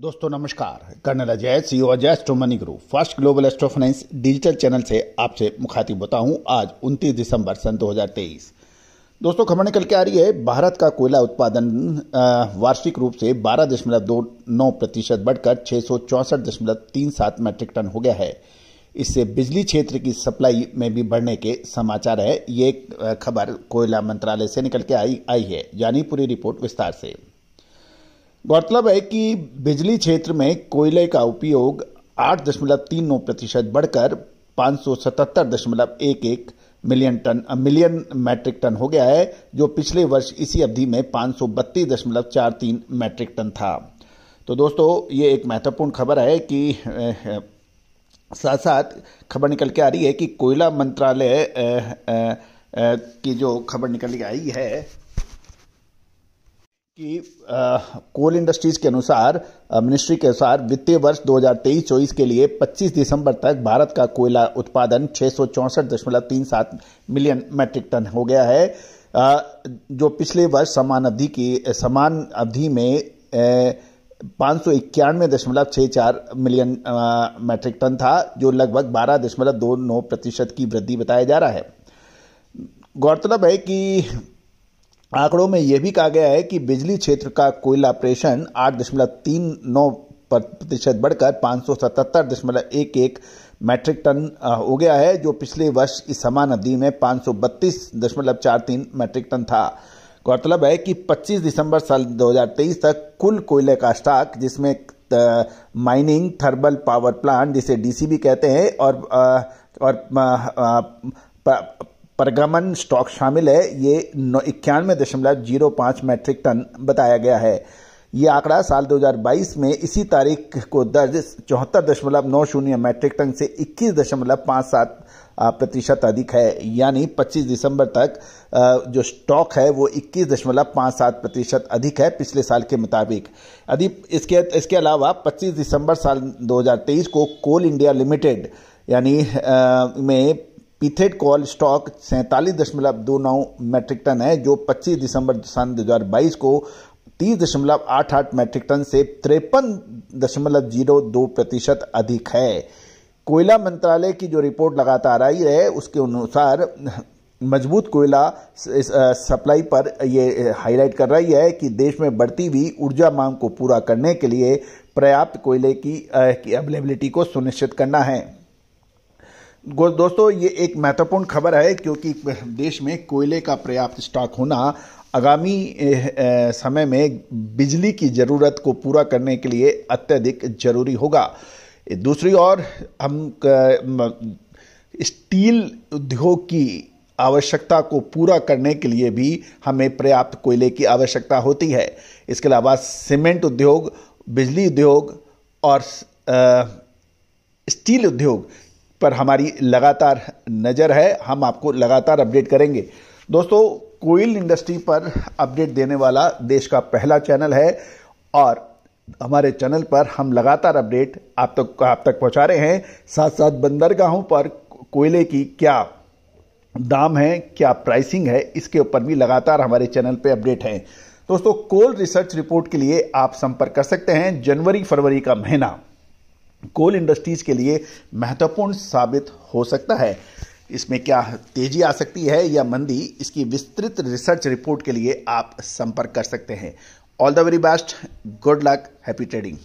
दोस्तों नमस्कार colonel Ajay CEO e Ajay astro money group first global astro finance digital channel से आपसे मुखातिब होता हूं आज 29 दिसंबर सन 2023 दोस्तों खबर निकल के आ रही है भारत का कोयला उत्पादन वार्षिक रूप से बारह दशमलव दो नौ प्रतिशत बढ़कर छह सौ चौसठ दशमलव तीन सात मैट्रिक टन हो गया है इससे बिजली क्षेत्र की सप्लाई में भी बढ़ने के समाचार है ये खबर कोयला मंत्रालय से निकल के आई आई है यानी पूरी रिपोर्ट विस्तार से गौरतलब है कि बिजली क्षेत्र में कोयले का उपयोग आठ दशमलव तीन नौ प्रतिशत बढ़कर पाँच सौ सतहत्तर दशमलव एक एक million ton million metric ton हो गया है जो पिछले वर्ष इसी अवधि में पाँच सौ बत्तीस दशमलव चार तीन मैट्रिक टन था तो दोस्तों ये एक महत्वपूर्ण खबर है कि साथ साथ खबर निकल के आ रही है कि कोयला मंत्रालय की जो खबर निकल के आई है कि कोल इंडस्ट्रीज के अनुसार मिनिस्ट्री के अनुसार वित्तीय वर्ष 2023-24 के लिए 25 दिसंबर तक भारत का कोयला उत्पादन छः मिलियन मैट्रिक टन हो गया है आ, जो पिछले वर्ष समान अवधि की समान अवधि में पाँच सौ इक्यानवे दशमलव छः चार मिलियन मैट्रिक टन था जो लगभग बारह दशमलव दो नौ प्रतिशत की वृद्धि बताया जा रहा है गौरतलब है कि आंकड़ों में यह भी कहा गया है कि बिजली क्षेत्र का कोयला ऑपरेशन आठ दशमलव तीन नौ प्रतिशत बढ़कर पांच सौ सतहत्तर दशमलव एक एक मैट्रिक टन हो गया है जो पिछले वर्ष इस समान अवधि में पांच सौ बत्तीस दशमलव चार तीन मैट्रिक टन था गौरतलब है कि 25 दिसंबर साल 2023 तक कुल कोयले का स्टॉक जिसमें माइनिंग थर्मल पावर प्लांट जिसे डीसीबी कहते हैं और आ, और आ, आ, परगमन स्टॉक शामिल है ये इक्यानवे दशमलव जीरो पाँच मैट्रिक टन बताया गया है ये आंकड़ा साल 2022 में इसी तारीख को दर्ज चौहत्तर दशमलव नौ शून्य मैट्रिक टन से इक्कीस दशमलव पाँच सात प्रतिशत अधिक है यानी 25 दिसंबर तक जो स्टॉक है वो इक्कीस दशमलव पाँच सात प्रतिशत अधिक है पिछले साल के मुताबिक अधिक इसके इसके अलावा 25 दिसंबर साल 2023 को कोल इंडिया लिमिटेड यानी में पीथेट कॉल स्टॉक सैंतालीस दशमलव दो नौ मैट्रिक टन है जो 25 दिसंबर सन 2022 को तीस दशमलव आठ आठ मैट्रिक टन से तिरपन दशमलव जीरो दो प्रतिशत अधिक है कोयला मंत्रालय की जो रिपोर्ट लगातार आई है उसके अनुसार मजबूत कोयला सप्लाई पर ये हाईलाइट कर रही है कि देश में बढ़ती हुई ऊर्जा मांग को पूरा करने के लिए पर्याप्त कोयले की अवेलेबिलिटी को सुनिश्चित करना है दोस्तों ये एक महत्वपूर्ण खबर है क्योंकि देश में कोयले का पर्याप्त स्टॉक होना आगामी समय में बिजली की ज़रूरत को पूरा करने के लिए अत्यधिक जरूरी होगा दूसरी ओर हम स्टील उद्योग की आवश्यकता को पूरा करने के लिए भी हमें पर्याप्त कोयले की आवश्यकता होती है इसके अलावा सीमेंट उद्योग बिजली उद्योग और आ, स्टील उद्योग पर हमारी लगातार नज़र है हम आपको लगातार अपडेट करेंगे दोस्तों कोयल इंडस्ट्री पर अपडेट देने वाला देश का पहला चैनल है और हमारे चैनल पर हम लगातार अपडेट आप तक तो, आप तक पहुंचा रहे हैं साथ साथ बंदरगाहों पर कोयले की क्या दाम है क्या प्राइसिंग है इसके ऊपर भी लगातार हमारे चैनल पर अपडेट हैं दोस्तों कोल रिसर्च रिपोर्ट के लिए आप संपर्क कर सकते हैं जनवरी फरवरी का महीना कोल इंडस्ट्रीज के लिए महत्वपूर्ण साबित हो सकता है इसमें क्या तेजी आ सकती है या मंदी इसकी विस्तृत रिसर्च रिपोर्ट के लिए आप संपर्क कर सकते हैं all the very best good luck happy trading